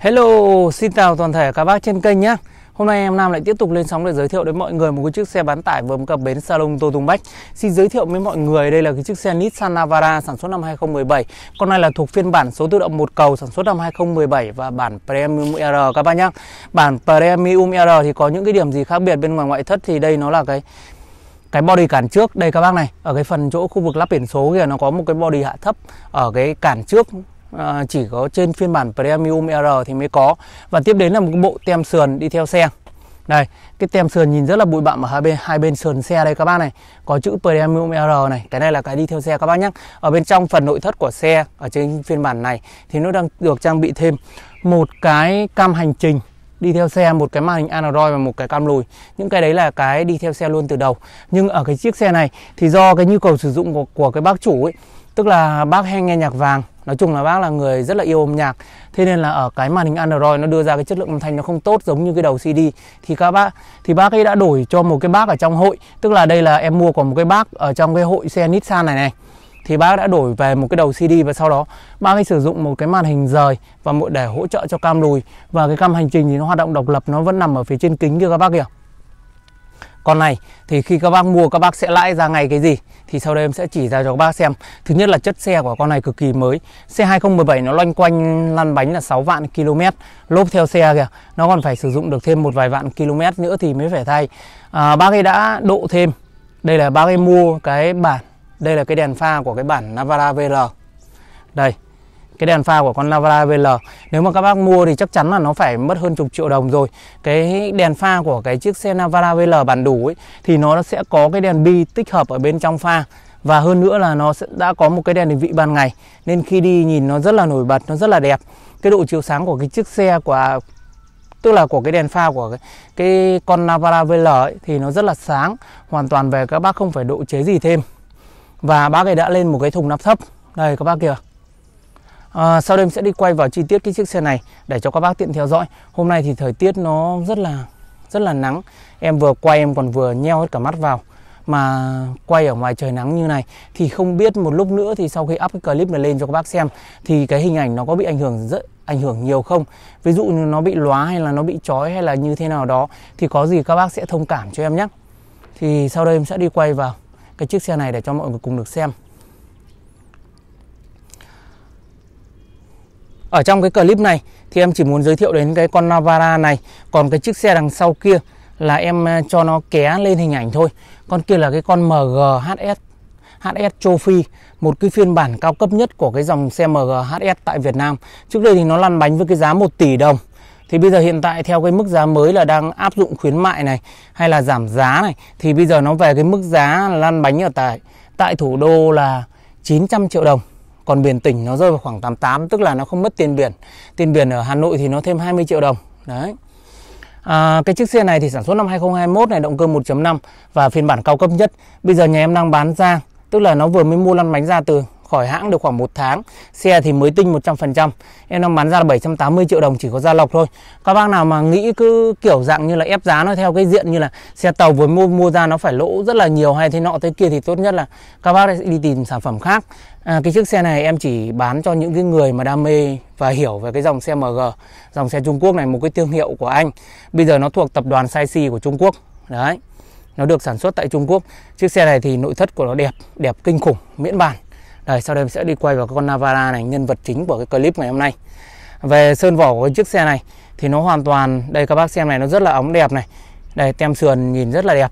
Hello, xin chào toàn thể các bác trên kênh nhé Hôm nay em Nam lại tiếp tục lên sóng để giới thiệu đến mọi người một cái chiếc xe bán tải vừa mới cập bến salon Tô Tùng Bách. Xin giới thiệu với mọi người đây là cái chiếc xe Nissan Navara sản xuất năm 2017. Con này là thuộc phiên bản số tự động một cầu sản xuất năm 2017 và bản Premium ER các bác nhá. Bản Premium ER thì có những cái điểm gì khác biệt bên ngoài ngoại thất thì đây nó là cái cái body cản trước đây các bác này ở cái phần chỗ khu vực lắp biển số kìa nó có một cái body hạ thấp ở cái cản trước À, chỉ có trên phiên bản Premium R thì mới có và tiếp đến là một bộ tem sườn đi theo xe đây cái tem sườn nhìn rất là bụi bặm ở hai bên hai bên sườn xe đây các bác này có chữ Premium R này cái này là cái đi theo xe các bác nhé ở bên trong phần nội thất của xe ở trên phiên bản này thì nó đang được trang bị thêm một cái cam hành trình đi theo xe một cái màn hình Android và một cái cam lùi những cái đấy là cái đi theo xe luôn từ đầu nhưng ở cái chiếc xe này thì do cái nhu cầu sử dụng của, của cái bác chủ ấy tức là bác hay nghe nhạc vàng nói chung là bác là người rất là yêu âm nhạc thế nên là ở cái màn hình android nó đưa ra cái chất lượng âm thanh nó không tốt giống như cái đầu cd thì các bác thì bác ấy đã đổi cho một cái bác ở trong hội tức là đây là em mua của một cái bác ở trong cái hội xe nissan này này thì bác đã đổi về một cái đầu CD và sau đó bác ấy sử dụng một cái màn hình rời và một để hỗ trợ cho cam lùi và cái cam hành trình thì nó hoạt động độc lập nó vẫn nằm ở phía trên kính kia các bác kìa con này thì khi các bác mua các bác sẽ lãi ra ngày cái gì thì sau đây em sẽ chỉ ra cho các bác xem thứ nhất là chất xe của con này cực kỳ mới xe 2017 nó loanh quanh lăn bánh là 6 vạn km lốp theo xe kìa nó còn phải sử dụng được thêm một vài vạn km nữa thì mới phải thay à, bác ấy đã độ thêm đây là bác ấy mua cái bản đây là cái đèn pha của cái bản Navara VR đây cái đèn pha của con Navara VL nếu mà các bác mua thì chắc chắn là nó phải mất hơn chục triệu đồng rồi cái đèn pha của cái chiếc xe Navara VL bản đủ ấy thì nó sẽ có cái đèn bi tích hợp ở bên trong pha và hơn nữa là nó sẽ đã có một cái đèn định vị ban ngày nên khi đi nhìn nó rất là nổi bật nó rất là đẹp cái độ chiếu sáng của cái chiếc xe của tức là của cái đèn pha của cái, cái con Navara VL ấy, thì nó rất là sáng hoàn toàn về các bác không phải độ chế gì thêm và bác ấy đã lên một cái thùng nắp thấp đây các bác kìa à, sau đây mình sẽ đi quay vào chi tiết cái chiếc xe này để cho các bác tiện theo dõi hôm nay thì thời tiết nó rất là rất là nắng em vừa quay em còn vừa nheo hết cả mắt vào mà quay ở ngoài trời nắng như này thì không biết một lúc nữa thì sau khi up cái clip này lên cho các bác xem thì cái hình ảnh nó có bị ảnh hưởng rất ảnh hưởng nhiều không ví dụ như nó bị lóa hay là nó bị chói hay là như thế nào đó thì có gì các bác sẽ thông cảm cho em nhé thì sau đây em sẽ đi quay vào cái chiếc xe này để cho mọi người cùng được xem Ở trong cái clip này thì em chỉ muốn giới thiệu đến cái con Navara này Còn cái chiếc xe đằng sau kia là em à, cho nó ké lên hình ảnh thôi Con kia là cái con MGHS HS Trophy Một cái phiên bản cao cấp nhất của cái dòng xe MGHS tại Việt Nam Trước đây thì nó lăn bánh với cái giá 1 tỷ đồng thì bây giờ hiện tại theo cái mức giá mới là đang áp dụng khuyến mại này hay là giảm giá này thì bây giờ nó về cái mức giá lăn bánh ở tại tại thủ đô là 900 triệu đồng còn biển tỉnh nó rơi vào khoảng 88 tức là nó không mất tiền biển tiền biển ở Hà Nội thì nó thêm 20 triệu đồng đấy À, cái chiếc xe này thì sản xuất năm 2021 này động cơ 1.5 và phiên bản cao cấp nhất. Bây giờ nhà em đang bán ra, tức là nó vừa mới mua lăn bánh ra từ khỏi hãng được khoảng một tháng Xe thì mới tinh 100% Em đang bán ra là 780 triệu đồng chỉ có da lọc thôi Các bác nào mà nghĩ cứ kiểu dạng như là ép giá nó theo cái diện như là Xe tàu vừa mua mua ra nó phải lỗ rất là nhiều hay thế nọ thế kia Thì tốt nhất là các bác sẽ đi tìm sản phẩm khác à, Cái chiếc xe này em chỉ bán cho những cái người mà đam mê và hiểu về cái dòng xe MG Dòng xe Trung Quốc này một cái thương hiệu của Anh Bây giờ nó thuộc tập đoàn Saisi của Trung Quốc Đấy nó được sản xuất tại Trung Quốc Chiếc xe này thì nội thất của nó đẹp Đẹp kinh khủng, miễn bàn rồi sau đây mình sẽ đi quay vào cái con Navara này, nhân vật chính của cái clip ngày hôm nay. Về sơn vỏ của chiếc xe này thì nó hoàn toàn đây các bác xem này nó rất là ống đẹp này. Đây tem sườn nhìn rất là đẹp.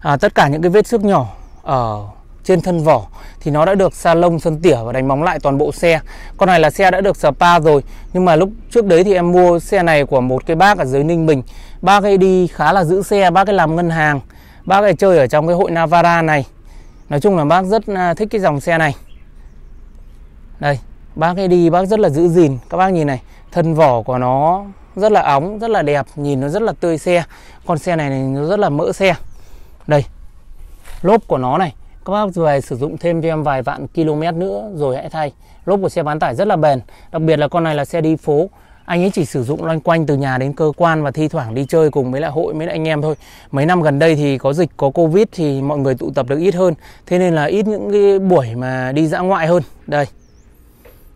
À, tất cả những cái vết xước nhỏ ở trên thân vỏ thì nó đã được sa lông sơn tỉa và đánh bóng lại toàn bộ xe. Con này là xe đã được spa rồi nhưng mà lúc trước đấy thì em mua xe này của một cái bác ở dưới Ninh Bình. Bác ấy đi khá là giữ xe, bác ấy làm ngân hàng, bác ấy chơi ở trong cái hội Navara này nói chung là bác rất à, thích cái dòng xe này đây bác ấy đi bác rất là giữ gìn các bác nhìn này thân vỏ của nó rất là ống, rất là đẹp nhìn nó rất là tươi xe con xe này, này nó rất là mỡ xe đây lốp của nó này các bác về sử dụng thêm cho em vài vạn km nữa rồi hãy thay lốp của xe bán tải rất là bền đặc biệt là con này là xe đi phố anh ấy chỉ sử dụng loanh quanh từ nhà đến cơ quan và thi thoảng đi chơi cùng với lại hội với lại anh em thôi mấy năm gần đây thì có dịch có covid thì mọi người tụ tập được ít hơn thế nên là ít những cái buổi mà đi dã ngoại hơn đây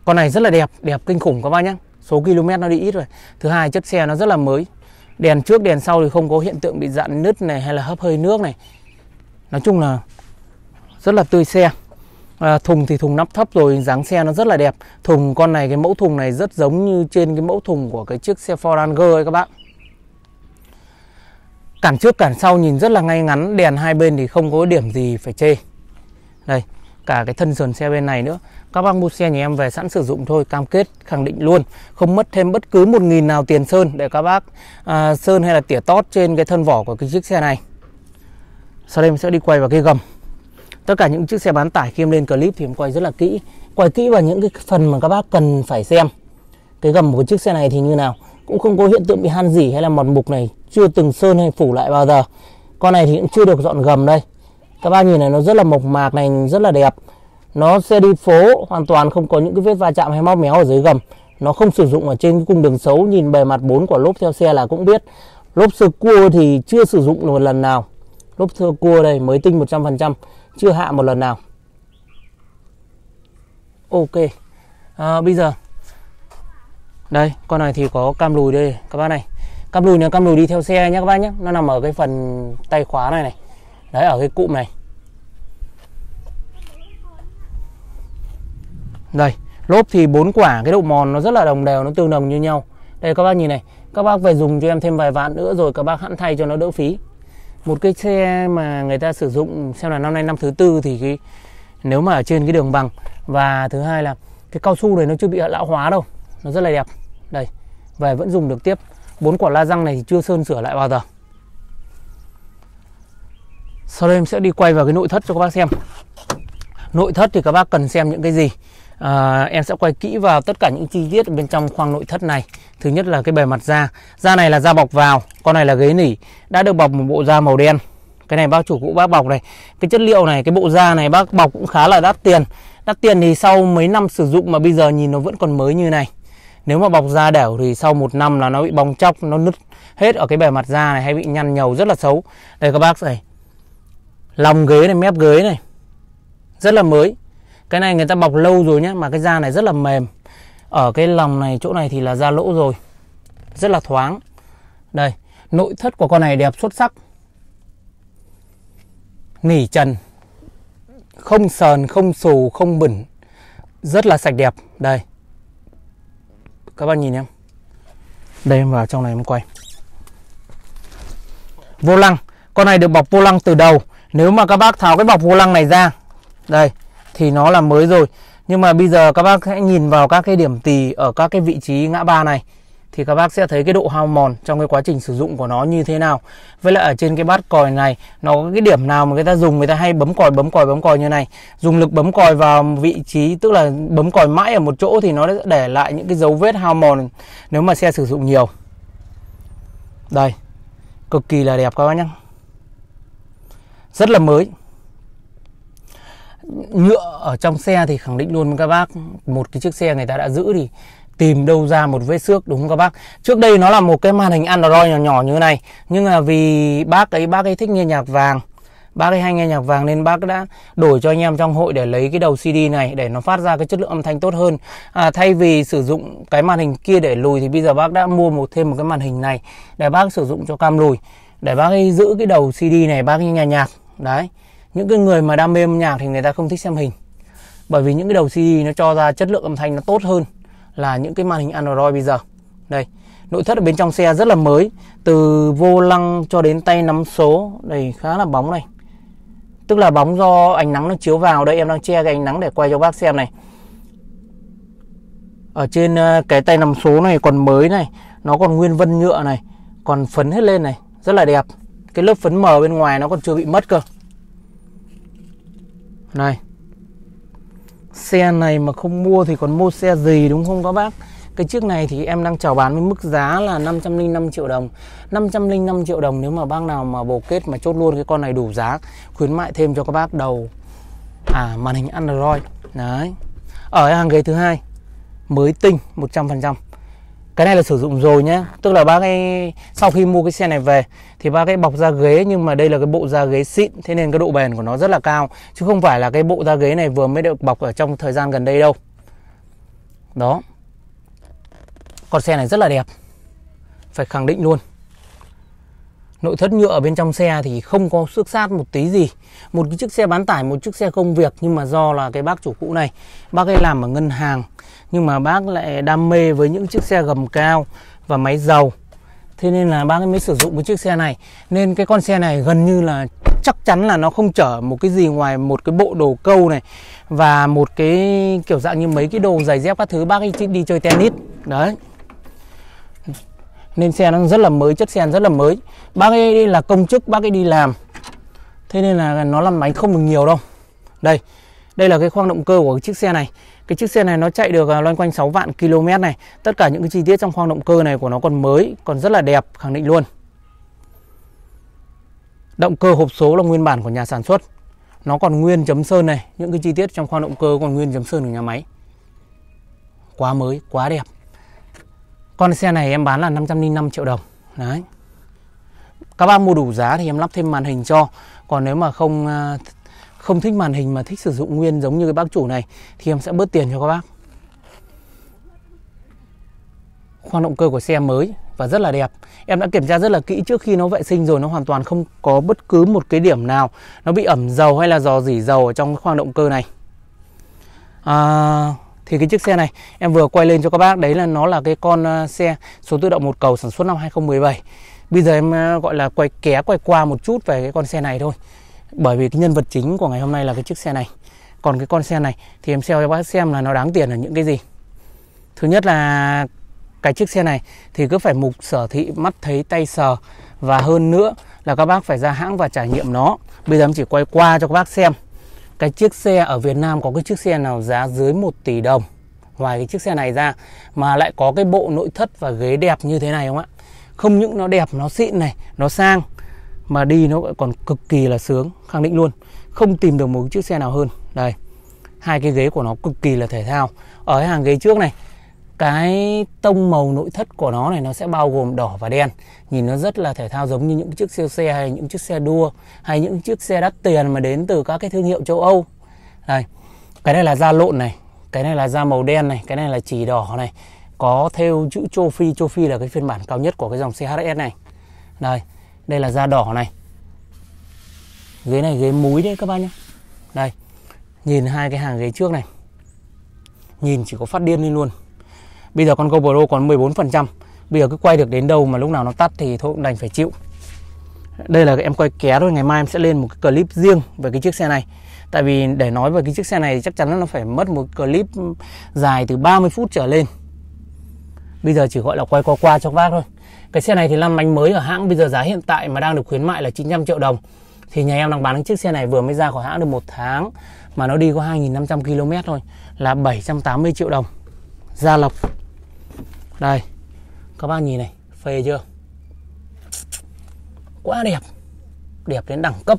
con này rất là đẹp đẹp kinh khủng các bác nhá. số km nó đi ít rồi thứ hai chất xe nó rất là mới đèn trước đèn sau thì không có hiện tượng bị dặn nứt này hay là hấp hơi nước này nói chung là rất là tươi xe à, thùng thì thùng nắp thấp rồi dáng xe nó rất là đẹp thùng con này cái mẫu thùng này rất giống như trên cái mẫu thùng của cái chiếc xe Ford Ranger ấy các bạn cản trước cản sau nhìn rất là ngay ngắn đèn hai bên thì không có điểm gì phải chê đây cả cái thân sườn xe bên này nữa các bác mua xe nhà em về sẵn sử dụng thôi cam kết khẳng định luôn không mất thêm bất cứ một nghìn nào tiền sơn để các bác à, sơn hay là tỉa tót trên cái thân vỏ của cái chiếc xe này sau đây mình sẽ đi quay vào cái gầm tất cả những chiếc xe bán tải khi em lên clip thì em quay rất là kỹ quay kỹ vào những cái phần mà các bác cần phải xem cái gầm của chiếc xe này thì như nào cũng không có hiện tượng bị han gì hay là mòn mục này chưa từng sơn hay phủ lại bao giờ con này thì cũng chưa được dọn gầm đây các bác nhìn này nó rất là mộc mạc này rất là đẹp nó xe đi phố hoàn toàn không có những cái vết va chạm hay móc méo ở dưới gầm nó không sử dụng ở trên cung đường xấu nhìn bề mặt bốn của lốp theo xe là cũng biết lốp sơ cua thì chưa sử dụng một lần nào lốp sơ cua đây mới tinh 100% chưa hạ một lần nào ok à, bây giờ đây con này thì có cam lùi đây các bác này cam lùi này cam lùi đi theo xe nhé các bác nhé nó nằm ở cái phần tay khóa này này đấy ở cái cụm này đây lốp thì bốn quả cái độ mòn nó rất là đồng đều nó tương đồng như nhau đây các bác nhìn này các bác về dùng cho em thêm vài vạn nữa rồi các bác hãng thay cho nó đỡ phí một cái xe mà người ta sử dụng xem là năm nay năm thứ tư thì cái nếu mà ở trên cái đường bằng và thứ hai là cái cao su này nó chưa bị lão hóa đâu nó rất là đẹp đây về vẫn dùng được tiếp bốn quả la răng này thì chưa sơn sửa lại bao giờ sau đây em sẽ đi quay vào cái nội thất cho các bác xem nội thất thì các bác cần xem những cái gì à, em sẽ quay kỹ vào tất cả những chi tiết bên trong khoang nội thất này Thứ nhất là cái bề mặt da. Da này là da bọc vào, con này là ghế nỉ, đã được bọc một bộ da màu đen. Cái này bác chủ cũ bác bọc này. Cái chất liệu này, cái bộ da này bác bọc cũng khá là đắt tiền. Đắt tiền thì sau mấy năm sử dụng mà bây giờ nhìn nó vẫn còn mới như này. Nếu mà bọc da đẻo thì sau một năm là nó bị bong chóc, nó nứt hết ở cái bề mặt da này hay bị nhăn nhầu rất là xấu. Đây các bác này. Lòng ghế này, mép ghế này. Rất là mới. Cái này người ta bọc lâu rồi nhé mà cái da này rất là mềm ở cái lòng này chỗ này thì là ra lỗ rồi rất là thoáng đây nội thất của con này đẹp xuất sắc nỉ trần không sờn không xù không bẩn rất là sạch đẹp đây các bạn nhìn em đây em vào trong này em quay vô lăng con này được bọc vô lăng từ đầu nếu mà các bác tháo cái bọc vô lăng này ra đây thì nó là mới rồi nhưng mà bây giờ các bác hãy nhìn vào các cái điểm tì ở các cái vị trí ngã ba này thì các bác sẽ thấy cái độ hao mòn trong cái quá trình sử dụng của nó như thế nào. Với lại ở trên cái bát còi này nó có cái điểm nào mà người ta dùng người ta hay bấm còi bấm còi bấm còi như này. Dùng lực bấm còi vào vị trí tức là bấm còi mãi ở một chỗ thì nó sẽ để lại những cái dấu vết hao mòn nếu mà xe sử dụng nhiều. Đây. Cực kỳ là đẹp các bác nhá Rất là mới nhựa ở trong xe thì khẳng định luôn với các bác một cái chiếc xe người ta đã giữ thì tìm đâu ra một vết xước đúng không các bác trước đây nó là một cái màn hình android nhỏ nhỏ như thế này nhưng là vì bác ấy bác ấy thích nghe nhạc vàng bác ấy hay nghe nhạc vàng nên bác đã đổi cho anh em trong hội để lấy cái đầu CD này để nó phát ra cái chất lượng âm thanh tốt hơn à, thay vì sử dụng cái màn hình kia để lùi thì bây giờ bác đã mua một thêm một cái màn hình này để bác sử dụng cho cam lùi để bác ấy giữ cái đầu CD này bác ấy nghe nhạc đấy những cái người mà đam mê âm nhạc thì người ta không thích xem hình bởi vì những cái đầu CD nó cho ra chất lượng âm thanh nó tốt hơn là những cái màn hình Android bây giờ đây nội thất ở bên trong xe rất là mới từ vô lăng cho đến tay nắm số đây khá là bóng này tức là bóng do ánh nắng nó chiếu vào đây em đang che cái ánh nắng để quay cho bác xem này ở trên ờ, cái tay nắm số này còn mới này nó còn nguyên vân nhựa này còn phấn hết lên này rất là đẹp cái lớp phấn mờ bên ngoài nó còn chưa bị mất cơ này Xe này mà không mua thì còn mua xe gì đúng không các bác Cái chiếc này thì em đang chào bán với mức giá là 505 triệu đồng 505 triệu đồng nếu mà bác nào mà bồ kết mà chốt luôn cái con này đủ giá Khuyến mại thêm cho các bác đầu À màn hình Android Đấy Ở hàng ghế thứ hai Mới tinh 100% cái này là sử dụng rồi nhé, tức là bác ấy sau khi mua cái xe này về thì bác ấy bọc da ghế nhưng mà đây là cái bộ da ghế xịn thế nên cái độ bền của nó rất là cao chứ không phải là cái bộ da ghế này vừa mới được bọc ở trong thời gian gần đây đâu đó con xe này rất là đẹp phải khẳng định luôn nội thất nhựa ở bên trong xe thì không có xước sát một tí gì một cái chiếc xe bán tải một chiếc xe công việc nhưng mà do là cái bác chủ cũ này bác ấy làm ở ngân hàng nhưng mà bác lại đam mê với những chiếc xe gầm cao và máy dầu thế nên là bác ấy mới sử dụng một chiếc xe này nên cái con xe này gần như là chắc chắn là nó không chở một cái gì ngoài một cái bộ đồ câu này và một cái kiểu dạng như mấy cái đồ giày dép các thứ bác ấy đi chơi tennis đấy nên xe nó rất là mới chất xe rất là mới bác ấy đi là công chức bác ấy đi làm thế nên là nó làm bánh không được nhiều đâu đây đây là cái khoang động cơ của cái chiếc xe này cái chiếc xe này nó chạy được à, loanh quanh 6 vạn km này tất cả những cái chi tiết trong khoang động cơ này của nó còn mới còn rất là đẹp khẳng định luôn động cơ hộp số là nguyên bản của nhà sản xuất nó còn nguyên chấm sơn này những cái chi tiết trong khoang động cơ còn nguyên chấm sơn của nhà máy quá mới quá đẹp con xe này em bán là 505 triệu đồng. Đấy. Các bác mua đủ giá thì em lắp thêm màn hình cho. Còn nếu mà không à, không thích màn hình mà thích sử dụng nguyên giống như cái bác chủ này thì em sẽ bớt tiền cho các bác. Khoang động cơ của xe mới và rất là đẹp. Em đã kiểm tra rất là kỹ trước khi nó vệ sinh rồi nó hoàn toàn không có bất cứ một cái điểm nào nó bị ẩm dầu hay là dò dỉ dầu ở trong khoang động cơ này. À, thì cái chiếc xe này em vừa quay lên cho các bác đấy là nó là cái con à, xe số tự động một cầu sản xuất năm 2017 bây giờ em à, gọi là quay ké quay qua một chút về cái con xe này thôi bởi vì cái nhân vật chính của ngày hôm nay là cái chiếc xe này còn cái con xe này thì em xem cho bác xem là nó đáng tiền là những cái gì thứ nhất là cái chiếc xe này thì cứ phải mục sở thị mắt thấy tay sờ và hơn nữa là các bác phải ra hãng và trải nghiệm nó bây giờ em chỉ quay qua cho các bác xem cái chiếc xe ở Việt Nam có cái chiếc xe nào giá dưới 1 tỷ đồng ngoài cái chiếc xe này ra mà lại có cái bộ nội thất và ghế đẹp như thế này không ạ không những nó đẹp nó xịn này nó sang mà đi nó còn cực kỳ là sướng khẳng định luôn không tìm được một chiếc xe nào hơn đây hai cái ghế của nó cực kỳ là thể thao ở cái hàng ghế trước này cái tông màu nội thất của nó này nó sẽ bao gồm đỏ và đen nhìn nó rất là thể thao giống như những chiếc siêu xe hay những chiếc xe đua hay những chiếc xe đắt tiền mà đến từ các cái thương hiệu châu Âu đây cái này là da lộn này cái này là da màu đen này cái này là chỉ đỏ này có thêu chữ trophy trophy là cái phiên bản cao nhất của cái dòng chs này đây đây là da đỏ này ghế này ghế múi đấy các bạn nhé đây nhìn hai cái hàng ghế trước này nhìn chỉ có phát điên lên luôn Bây giờ con GoPro còn 14%. Bây giờ cứ quay được đến đâu mà lúc nào nó tắt thì thôi cũng đành phải chịu. Đây là em quay ké thôi, ngày mai em sẽ lên một cái clip riêng về cái chiếc xe này. Tại vì để nói về cái chiếc xe này thì chắc chắn là nó phải mất một clip dài từ 30 phút trở lên. Bây giờ chỉ gọi là quay qua qua cho bác thôi. Cái xe này thì lăn bánh mới ở hãng bây giờ giá hiện tại mà đang được khuyến mại là 900 triệu đồng. Thì nhà em đang bán cái chiếc xe này vừa mới ra khỏi hãng được một tháng mà nó đi có 2.500 km thôi là 780 triệu đồng. Gia Lộc đây các bác nhìn này phê chưa quá đẹp đẹp đến đẳng cấp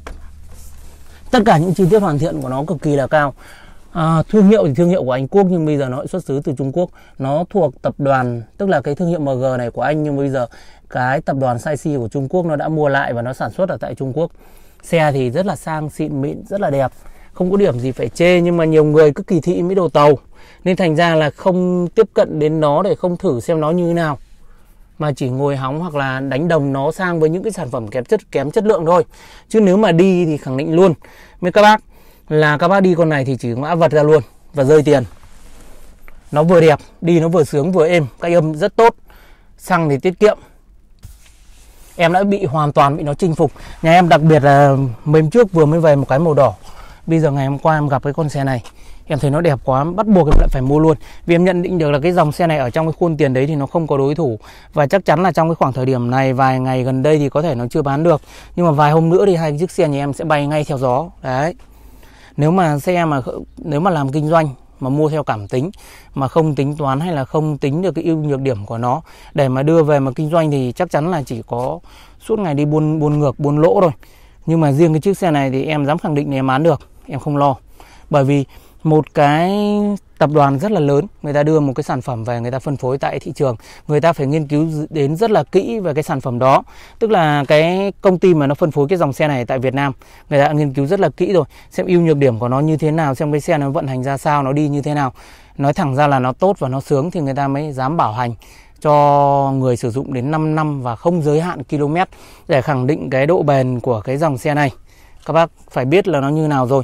tất cả những chi tiết hoàn thiện của nó cực kỳ là cao à, thương hiệu thì thương hiệu của Anh Quốc nhưng bây giờ nó xuất xứ từ Trung Quốc nó thuộc tập đoàn tức là cái thương hiệu MG này của Anh nhưng bây giờ cái tập đoàn Saisi của Trung Quốc nó đã mua lại và nó sản xuất ở tại Trung Quốc xe thì rất là sang xịn mịn rất là đẹp không có điểm gì phải chê nhưng mà nhiều người cứ kỳ thị mỹ đồ tàu nên thành ra là không tiếp cận đến nó để không thử xem nó như thế nào mà chỉ ngồi hóng hoặc là đánh đồng nó sang với những cái sản phẩm kém chất kém chất lượng thôi chứ nếu mà đi thì khẳng định luôn với các bác là các bác đi con này thì chỉ mã vật ra luôn và rơi tiền nó vừa đẹp đi nó vừa sướng vừa êm cách âm rất tốt xăng thì tiết kiệm em đã bị hoàn toàn bị nó chinh phục nhà em đặc biệt là mềm trước vừa mới về một cái màu đỏ bây giờ ngày hôm qua em gặp cái con xe này em thấy nó đẹp quá bắt buộc em lại phải mua luôn vì em nhận định được là cái dòng xe này ở trong cái khuôn tiền đấy thì nó không có đối thủ và chắc chắn là trong cái khoảng thời điểm này vài ngày gần đây thì có thể nó chưa bán được nhưng mà vài hôm nữa thì hai chiếc xe nhà em sẽ bay ngay theo gió đấy nếu mà xe mà nếu mà làm kinh doanh mà mua theo cảm tính mà không tính toán hay là không tính được cái ưu nhược điểm của nó để mà đưa về mà kinh doanh thì chắc chắn là chỉ có suốt ngày đi buôn buôn ngược buôn lỗ thôi nhưng mà riêng cái chiếc xe này thì em dám khẳng định là em bán được em không lo bởi vì một cái tập đoàn rất là lớn người ta đưa một cái sản phẩm về người ta phân phối tại thị trường người ta phải nghiên cứu đến rất là kỹ về cái sản phẩm đó tức là cái công ty mà nó phân phối cái dòng xe này tại Việt Nam người ta đã nghiên cứu rất là kỹ rồi xem ưu nhược điểm của nó như thế nào xem cái xe nó vận hành ra sao nó đi như thế nào nói thẳng ra là nó tốt và nó sướng thì người ta mới dám bảo hành cho người sử dụng đến 5 năm và không giới hạn km để khẳng định cái độ bền của cái dòng xe này các bác phải biết là nó như nào rồi